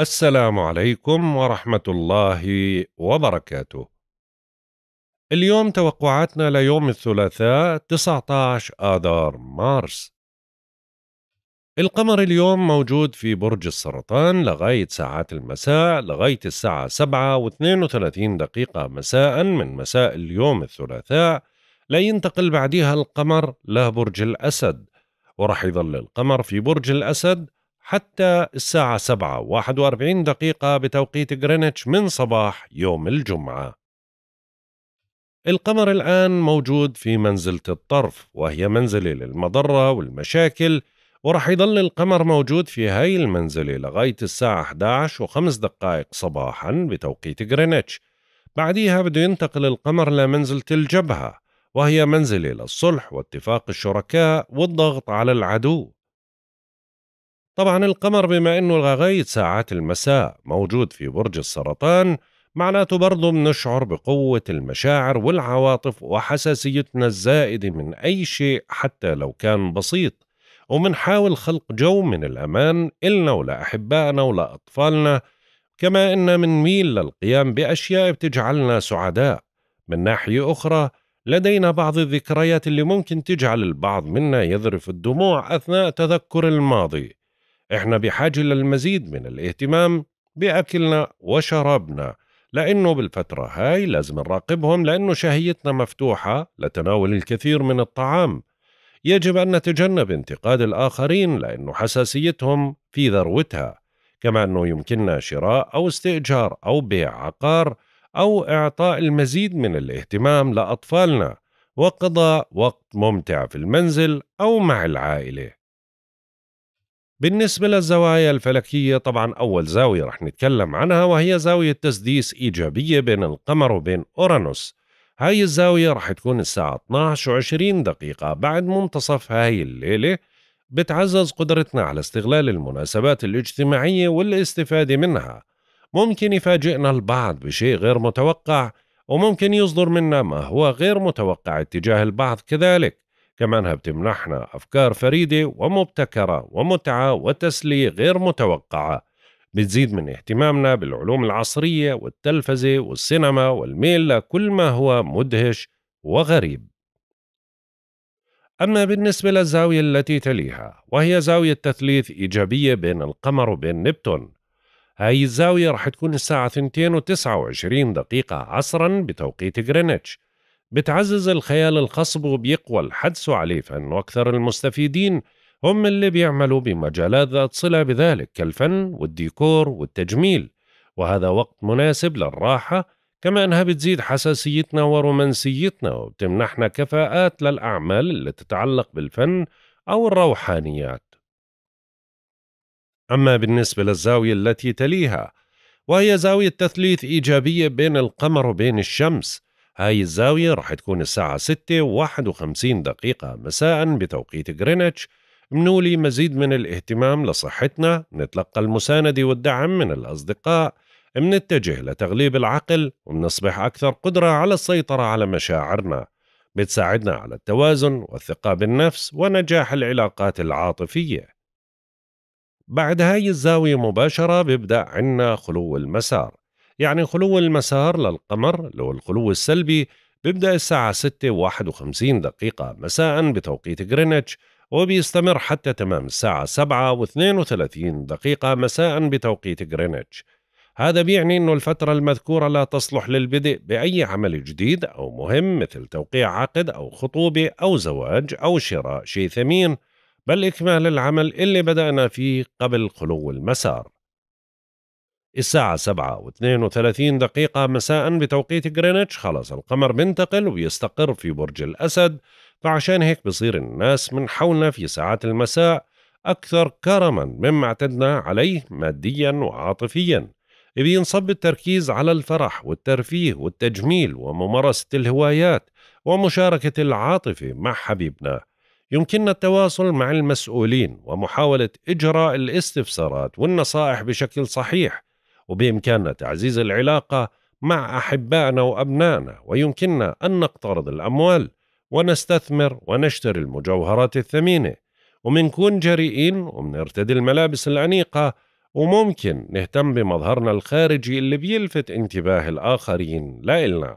السلام عليكم ورحمة الله وبركاته. اليوم توقعاتنا ليوم الثلاثاء 19 آذار مارس. القمر اليوم موجود في برج السرطان لغاية ساعات المساء لغاية الساعة 7 و32 دقيقة مساء من مساء اليوم الثلاثاء لينتقل بعدها القمر لبرج الأسد ورح يظل القمر في برج الأسد حتى الساعة 7 41 دقيقة بتوقيت غرينتش من صباح يوم الجمعة القمر الآن موجود في منزلة الطرف وهي منزلة للمضرة والمشاكل ورح يضل القمر موجود في هاي المنزلة لغاية الساعة 11 وخمس دقائق صباحا بتوقيت غرينتش بعديها بده ينتقل القمر لمنزلة الجبهة وهي منزلة للصلح واتفاق الشركاء والضغط على العدو طبعا القمر بما انه لغايه ساعات المساء موجود في برج السرطان معناته برضه بنشعر بقوة المشاعر والعواطف وحساسيتنا الزائدة من أي شيء حتى لو كان بسيط ومنحاول خلق جو من الأمان إلنا ولأحبائنا ولأطفالنا كما إننا ميل للقيام بأشياء بتجعلنا سعداء من ناحية أخرى لدينا بعض الذكريات اللي ممكن تجعل البعض منا يذرف الدموع أثناء تذكر الماضي احنا بحاجة للمزيد من الاهتمام بأكلنا وشرابنا لأنه بالفترة هاي لازم نراقبهم لأنه شهيتنا مفتوحة لتناول الكثير من الطعام يجب أن نتجنب انتقاد الآخرين لأنه حساسيتهم في ذروتها كما أنه يمكننا شراء أو استئجار أو بيع عقار أو إعطاء المزيد من الاهتمام لأطفالنا وقضاء وقت ممتع في المنزل أو مع العائلة بالنسبة للزوايا الفلكية طبعا أول زاوية رح نتكلم عنها وهي زاوية تسديس إيجابية بين القمر وبين أورانوس هاي الزاوية رح تكون الساعة 12 و 20 دقيقة بعد منتصف هاي الليلة بتعزز قدرتنا على استغلال المناسبات الاجتماعية والاستفادة منها ممكن يفاجئنا البعض بشيء غير متوقع وممكن يصدر منا ما هو غير متوقع اتجاه البعض كذلك كمانها بتمنحنا أفكار فريدة ومبتكرة ومتعة وتسلية غير متوقعة بتزيد من اهتمامنا بالعلوم العصرية والتلفزة والسينما والميل لكل ما هو مدهش وغريب أما بالنسبة للزاوية التي تليها وهي زاوية تثليث إيجابية بين القمر وبين نبتون هاي الزاوية رح تكون الساعة 2.29 و دقيقة عصرا بتوقيت غرينتش بتعزز الخيال الخصب وبيقوى الحدس عليه فإنه أكثر المستفيدين هم اللي بيعملوا بمجالات ذات صلة بذلك كالفن والديكور والتجميل وهذا وقت مناسب للراحة كما أنها بتزيد حساسيتنا ورومانسيتنا وبتمنحنا كفاءات للأعمال اللي تتعلق بالفن أو الروحانيات أما بالنسبة للزاوية التي تليها وهي زاوية تثليث إيجابية بين القمر وبين الشمس هاي الزاوية راح تكون الساعة 6 51 دقيقة مساء بتوقيت غرينتش منولي مزيد من الاهتمام لصحتنا نتلقى المساندة والدعم من الأصدقاء منتجه لتغليب العقل ومنصبح أكثر قدرة على السيطرة على مشاعرنا بتساعدنا على التوازن والثقة بالنفس ونجاح العلاقات العاطفية بعد هاي الزاوية مباشرة بيبدأ عنا خلو المسار يعني خلو المسار للقمر لو الخلو السلبي بيبدأ الساعة 6 و51 دقيقة مساء بتوقيت غرينتش وبيستمر حتى تمام الساعة 7 و32 دقيقة مساء بتوقيت غرينتش هذا بيعني أنه الفترة المذكورة لا تصلح للبدء بأي عمل جديد أو مهم مثل توقيع عقد أو خطوبة أو زواج أو شراء شيء ثمين بل إكمال العمل اللي بدأنا فيه قبل خلو المسار الساعة سبعة واثنين وثلاثين دقيقة مساء بتوقيت غرينتش خلص القمر بينتقل ويستقر في برج الأسد فعشان هيك بصير الناس من حولنا في ساعات المساء أكثر كرما مما اعتدنا عليه ماديا وعاطفيا بينصب التركيز على الفرح والترفيه والتجميل وممارسة الهوايات ومشاركة العاطفة مع حبيبنا يمكننا التواصل مع المسؤولين ومحاولة إجراء الاستفسارات والنصائح بشكل صحيح وبإمكاننا تعزيز العلاقة مع أحبائنا وأبنائنا ويمكننا أن نقترض الأموال ونستثمر ونشتري المجوهرات الثمينة ومنكون جريئين ومنرتدي الملابس الأنيقة وممكن نهتم بمظهرنا الخارجي اللي بيلفت انتباه الآخرين لا إلنا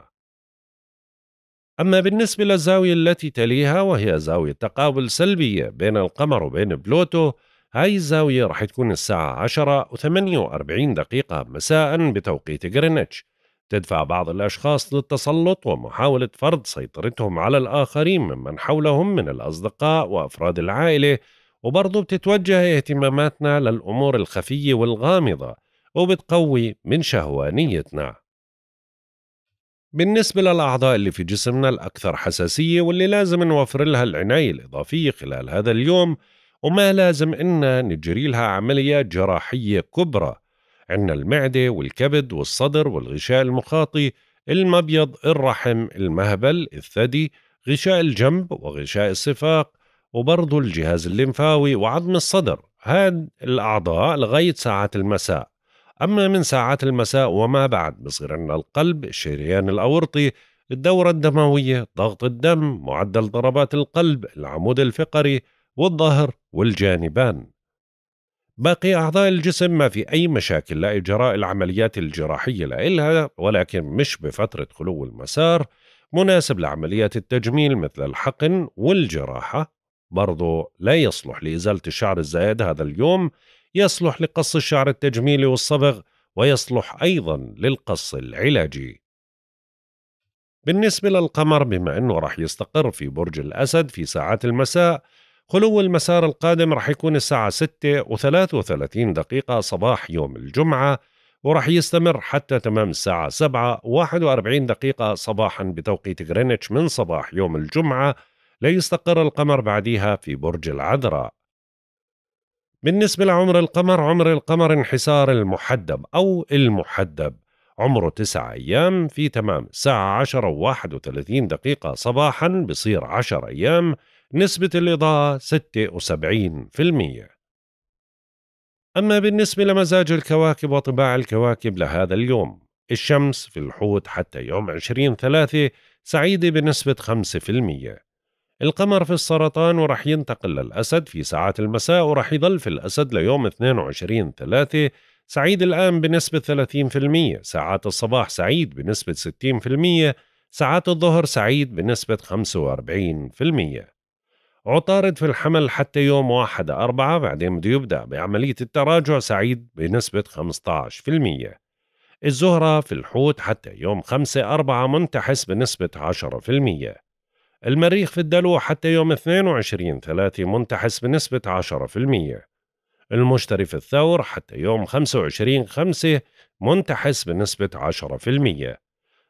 أما بالنسبة للزاوية التي تليها وهي زاوية تقابل سلبية بين القمر وبين بلوتو هاي الزاوية راح تكون الساعة 10 و48 دقيقة مساء بتوقيت غرينتش تدفع بعض الأشخاص للتسلط ومحاولة فرض سيطرتهم على الآخرين ممن حولهم من الأصدقاء وأفراد العائلة وبرضه بتتوجه اهتماماتنا للأمور الخفية والغامضة وبتقوي من شهوانيتنا بالنسبة للأعضاء اللي في جسمنا الأكثر حساسية واللي لازم نوفر لها العناية الإضافية خلال هذا اليوم وما لازم إنا نجري لها عملية جراحية كبرى عندنا المعدة والكبد والصدر والغشاء المخاطي المبيض الرحم المهبل الثدي غشاء الجنب وغشاء الصفاق وبرضه الجهاز الليمفاوي وعظم الصدر هاد الأعضاء لغاية ساعات المساء أما من ساعات المساء وما بعد بصير عنا القلب الشريان الأورطي الدورة الدموية ضغط الدم معدل ضربات القلب العمود الفقري والظهر والجانبان باقي أعضاء الجسم ما في أي مشاكل لإجراء العمليات الجراحية لإلها ولكن مش بفترة خلو المسار مناسب لعمليات التجميل مثل الحقن والجراحة برضو لا يصلح لإزالة الشعر الزائد هذا اليوم يصلح لقص الشعر التجميلي والصبغ ويصلح أيضا للقص العلاجي بالنسبة للقمر بما أنه راح يستقر في برج الأسد في ساعات المساء خلو المسار القادم رح يكون الساعة 6 و33 دقيقة صباح يوم الجمعة ورح يستمر حتى تمام الساعة 7 41 دقيقة صباحا بتوقيت غرينتش من صباح يوم الجمعة ليستقر القمر بعدها في برج العذراء بالنسبة لعمر القمر عمر القمر انحسار المحدب أو المحدب عمره تسعة أيام في تمام الساعة عشرة وواحد وثلاثين دقيقة صباحا بصير عشر أيام نسبة الإضاءة 76% أما بالنسبة لمزاج الكواكب وطباع الكواكب لهذا اليوم الشمس في الحوت حتى يوم 20 ثلاثة سعيدة بنسبة 5% القمر في السرطان ورح ينتقل للأسد في ساعات المساء ورح يظل في الأسد ليوم 22 ثلاثة سعيد الآن بنسبة 30% ساعات الصباح سعيد بنسبة 60% ساعات الظهر سعيد بنسبة 45% عطارد في الحمل حتى يوم واحد أربعة بعدين بده يبدأ بعملية التراجع سعيد بنسبة 15% الزهرة في الحوت حتى يوم خمسة أربعة منتحس بنسبة 10% المريخ في الدلو حتى يوم 22 ثلاثة منتحس بنسبة 10% المشتري في الثور حتى يوم 25 خمسة منتحس بنسبة 10%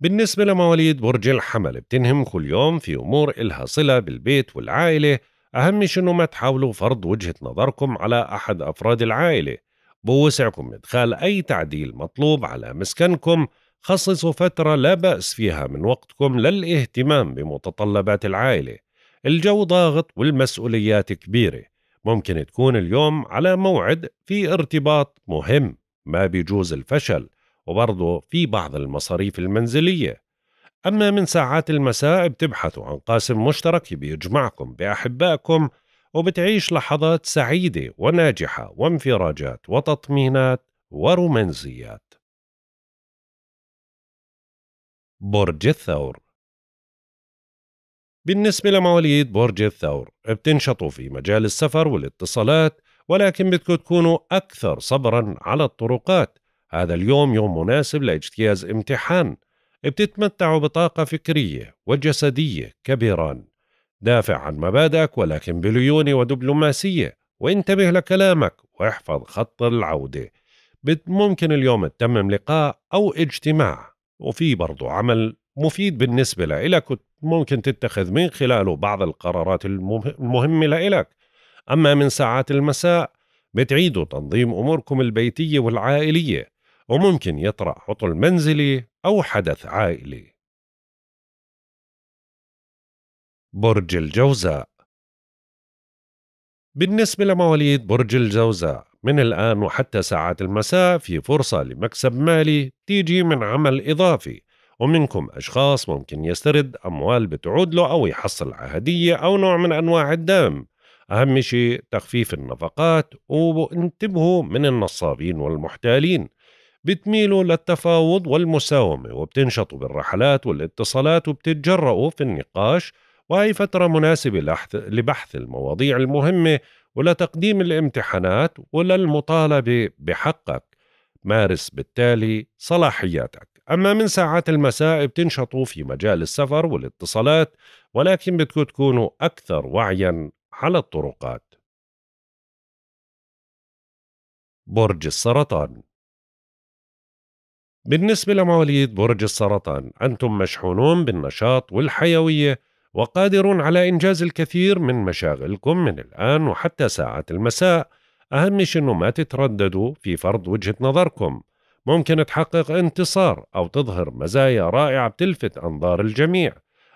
بالنسبة لمواليد برج الحمل بتنهم كل يوم في أمور إلها صلة بالبيت والعائلة أهم شي إنه ما تحاولوا فرض وجهة نظركم على أحد أفراد العائلة بوسعكم إدخال أي تعديل مطلوب على مسكنكم خصصوا فترة لا بأس فيها من وقتكم للاهتمام بمتطلبات العائلة الجو ضاغط والمسؤوليات كبيرة ممكن تكون اليوم على موعد في ارتباط مهم ما بيجوز الفشل وبرضه في بعض المصاريف المنزلية أما من ساعات المساء بتبحثوا عن قاسم مشترك بيجمعكم بأحبائكم وبتعيش لحظات سعيدة وناجحة وانفراجات وتطمينات ورومانسيات برج الثور بالنسبة لمواليد برج الثور بتنشطوا في مجال السفر والاتصالات ولكن بدكم تكونوا أكثر صبرا على الطرقات هذا اليوم يوم مناسب لاجتياز امتحان بتتمتعوا بطاقة فكرية وجسدية كبيران دافع عن مبادئك ولكن بليونة ودبلوماسية وانتبه لكلامك واحفظ خط العودة ممكن اليوم تتمم لقاء أو اجتماع وفي برضو عمل مفيد بالنسبة لإلك ممكن تتخذ من خلاله بعض القرارات المهمة لإلك أما من ساعات المساء بتعيدوا تنظيم أموركم البيتية والعائلية وممكن يطرأ عطل منزلي أو حدث عائلي برج الجوزاء بالنسبة لمواليد برج الجوزاء من الآن وحتى ساعات المساء في فرصة لمكسب مالي تيجي من عمل إضافي ومنكم أشخاص ممكن يسترد أموال بتعود له أو يحصل على هدية أو نوع من أنواع الدعم أهم شيء تخفيف النفقات وانتبهوا من النصابين والمحتالين بتميلوا للتفاوض والمساومة وبتنشطوا بالرحلات والاتصالات وبتتجرأوا في النقاش وهي فترة مناسبة لبحث المواضيع المهمة ولتقديم الامتحانات وللمطالبة بحقك مارس بالتالي صلاحياتك أما من ساعات المساء بتنشطوا في مجال السفر والاتصالات ولكن بدكم تكونوا أكثر وعيا على الطرقات برج السرطان بالنسبة لمواليد برج السرطان أنتم مشحونون بالنشاط والحيوية وقادرون على إنجاز الكثير من مشاغلكم من الآن وحتى ساعات المساء أهم شيء أنه ما تترددوا في فرض وجهة نظركم ممكن تحقق انتصار أو تظهر مزايا رائعة بتلفت أنظار الجميع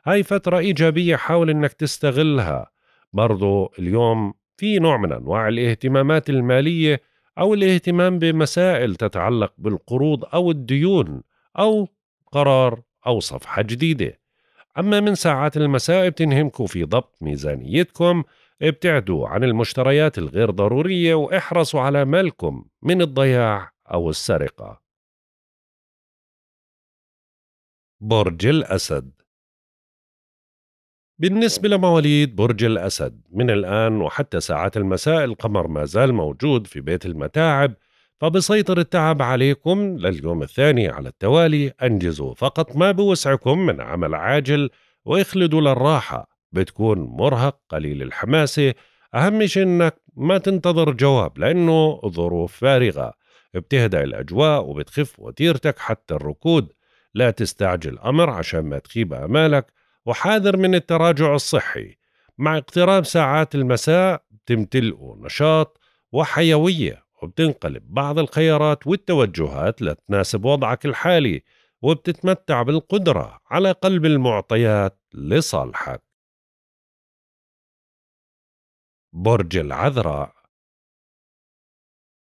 هاي فترة إيجابية حاول أنك تستغلها برضو اليوم في نوع من أنواع الاهتمامات المالية او الاهتمام بمسائل تتعلق بالقروض او الديون او قرار او صفحه جديده اما من ساعات المساء بتنهمكم في ضبط ميزانيتكم ابتعدوا عن المشتريات الغير ضروريه واحرصوا على مالكم من الضياع او السرقه برج الاسد بالنسبة لمواليد برج الأسد من الآن وحتى ساعات المساء القمر ما زال موجود في بيت المتاعب فبسيطر التعب عليكم لليوم الثاني على التوالي أنجزوا فقط ما بوسعكم من عمل عاجل واخلدوا للراحة بتكون مرهق قليل الحماسة أهم شيء أنك ما تنتظر جواب لأنه ظروف فارغة بتهدأ الأجواء وبتخف وتيرتك حتى الركود لا تستعجل أمر عشان ما تخيب آمالك وحاذر من التراجع الصحي مع اقتراب ساعات المساء بتمتلئه نشاط وحيوية وبتنقلب بعض الخيارات والتوجهات لتناسب وضعك الحالي وبتتمتع بالقدرة على قلب المعطيات لصالحك برج العذراء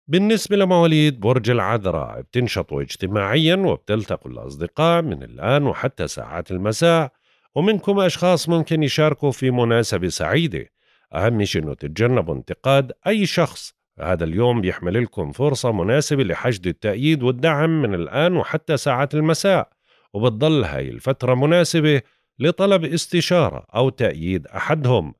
بالنسبة لمواليد برج العذراء بتنشطوا اجتماعيا وبتلتقوا الأصدقاء من الآن وحتى ساعات المساء ومنكم أشخاص ممكن يشاركوا في مناسبة سعيدة أهم شيء أنه تتجنبوا انتقاد أي شخص هذا اليوم بيحمل لكم فرصة مناسبة لحشد التأييد والدعم من الآن وحتى ساعات المساء وبتضل هاي الفترة مناسبة لطلب استشارة أو تأييد أحدهم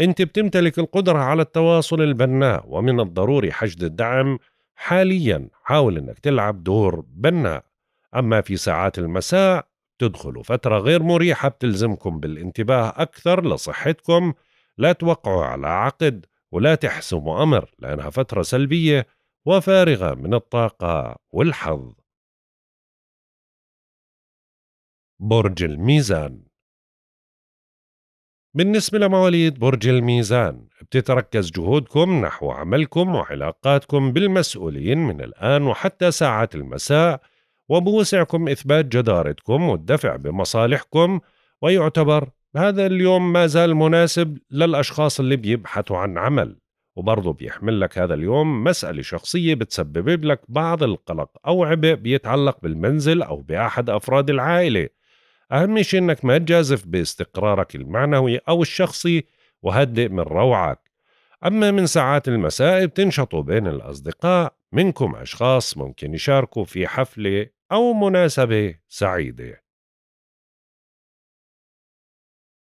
أنت بتمتلك القدرة على التواصل البناء ومن الضروري حشد الدعم حاليا حاول أنك تلعب دور بناء أما في ساعات المساء تدخلوا فترة غير مريحة بتلزمكم بالانتباه أكثر لصحتكم لا توقعوا على عقد ولا تحسموا أمر لأنها فترة سلبية وفارغة من الطاقة والحظ برج الميزان بالنسبة لمواليد برج الميزان بتتركز جهودكم نحو عملكم وعلاقاتكم بالمسؤولين من الآن وحتى ساعات المساء وبوسعكم إثبات جدارتكم والدفع بمصالحكم ويعتبر هذا اليوم ما زال مناسب للأشخاص اللي بيبحثوا عن عمل وبرضه بيحمل لك هذا اليوم مسألة شخصية بتسبب لك بعض القلق أو عبء بيتعلق بالمنزل أو بأحد أفراد العائلة أهم شيء أنك ما تجازف باستقرارك المعنوي أو الشخصي وهدئ من روعك أما من ساعات المساء بتنشطوا بين الأصدقاء منكم أشخاص ممكن يشاركوا في حفلة أو مناسبة سعيدة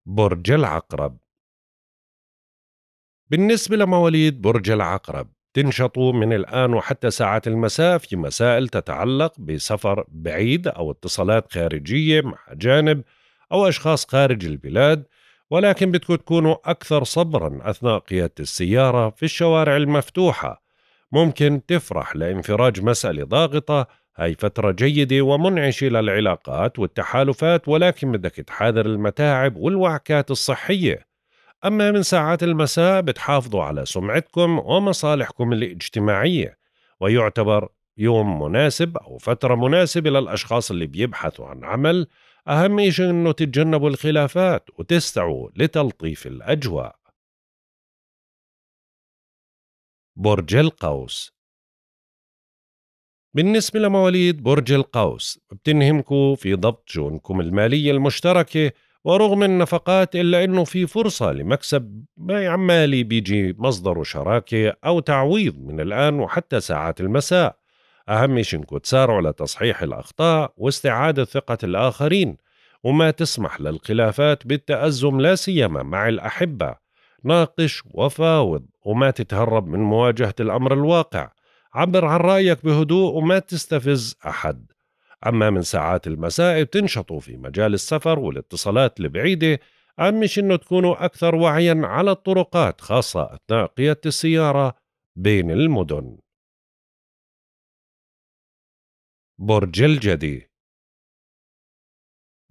برج العقرب بالنسبة لمواليد برج العقرب تنشطوا من الآن وحتى ساعات المساء في مسائل تتعلق بسفر بعيد أو اتصالات خارجية مع أجانب أو أشخاص خارج البلاد ولكن بدكم تكونوا أكثر صبرا أثناء قيادة السيارة في الشوارع المفتوحة ممكن تفرح لانفراج مسألة ضاغطة هاي فترة جيدة ومنعشة للعلاقات والتحالفات ولكن بدك تحاذر المتاعب والوعكات الصحية أما من ساعات المساء بتحافظوا على سمعتكم ومصالحكم الاجتماعية ويعتبر يوم مناسب أو فترة مناسبة للأشخاص اللي بيبحثوا عن عمل أهم شيء أنه تتجنبوا الخلافات وتسعوا لتلطيف الأجواء برج القوس بالنسبة لمواليد برج القوس بتنهمكوا في ضبط شؤونكم المالية المشتركة ورغم النفقات إلا أنه في فرصة لمكسب عمالي بيجي مصدره شراكة أو تعويض من الآن وحتى ساعات المساء أهم شيء إنكم تسارعوا لتصحيح الأخطاء واستعادة ثقة الآخرين وما تسمح للخلافات بالتأزم لا سيما مع الأحبة ناقش وفاوض وما تتهرب من مواجهة الأمر الواقع عبر عن رأيك بهدوء وما تستفز أحد أما من ساعات المساء بتنشطوا في مجال السفر والاتصالات البعيدة مش أنه تكونوا أكثر وعيا على الطرقات خاصة أثناء قيادة السيارة بين المدن برج الجدي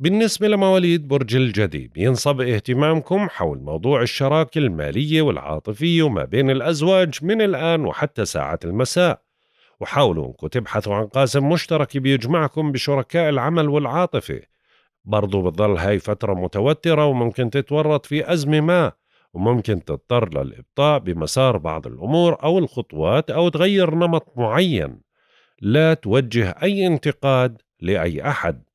بالنسبة لمواليد برج الجدي ينصب اهتمامكم حول موضوع الشراكة المالية والعاطفية وما بين الأزواج من الآن وحتى ساعة المساء وحاولوا انكم تبحثوا عن قاسم مشترك بيجمعكم بشركاء العمل والعاطفة برضو بتظل هاي فترة متوترة وممكن تتورط في أزمة ما وممكن تضطر للإبطاء بمسار بعض الأمور أو الخطوات أو تغير نمط معين لا توجه أي انتقاد لأي أحد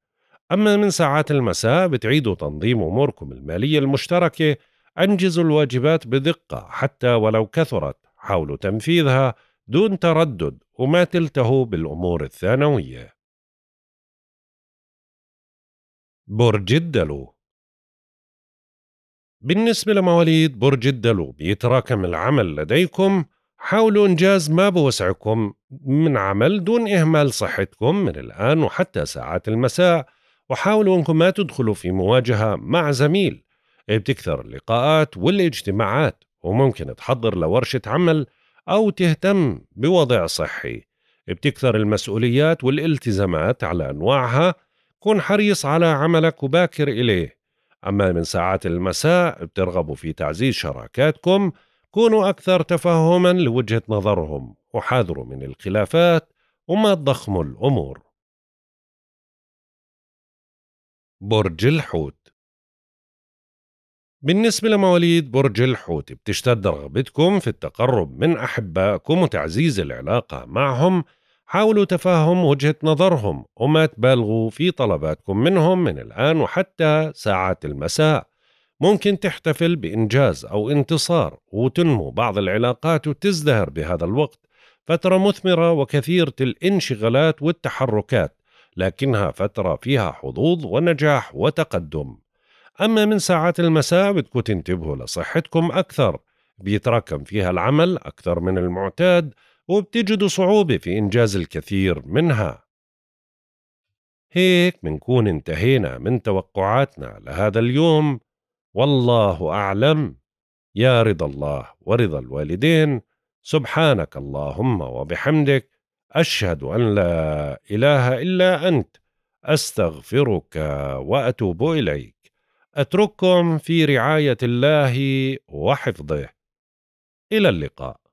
أما من ساعات المساء بتعيدوا تنظيم أموركم المالية المشتركة أنجزوا الواجبات بدقة حتى ولو كثرت حاولوا تنفيذها دون تردد وما تلتهوا بالأمور الثانوية برج الدلو بالنسبة لمواليد برج الدلو بيتراكم العمل لديكم حاولوا إنجاز ما بوسعكم من عمل دون إهمال صحتكم من الآن وحتى ساعات المساء وحاولوا أنكم ما تدخلوا في مواجهة مع زميل بتكثر اللقاءات والاجتماعات وممكن تحضر لورشة عمل أو تهتم بوضع صحي بتكثر المسؤوليات والالتزامات على أنواعها كن حريص على عملك وباكر إليه أما من ساعات المساء بترغبوا في تعزيز شراكاتكم كونوا أكثر تفهما لوجهة نظرهم وحاذروا من الخلافات وما تضخموا الأمور برج الحوت بالنسبة لمواليد برج الحوت بتشتد رغبتكم في التقرب من أحبائكم وتعزيز العلاقة معهم حاولوا تفهم وجهة نظرهم وما تبالغوا في طلباتكم منهم من الآن وحتى ساعات المساء ممكن تحتفل بإنجاز أو انتصار وتنمو بعض العلاقات وتزدهر بهذا الوقت فترة مثمرة وكثيرة الانشغالات والتحركات لكنها فترة فيها حظوظ ونجاح وتقدم أما من ساعات المساء بدكم تنتبهوا لصحتكم أكثر بيتراكم فيها العمل أكثر من المعتاد وبتجدوا صعوبة في إنجاز الكثير منها هيك منكون انتهينا من توقعاتنا لهذا اليوم والله أعلم يا رضا الله ورضا الوالدين سبحانك اللهم وبحمدك اشهد ان لا اله الا انت استغفرك واتوب اليك اترككم في رعايه الله وحفظه الى اللقاء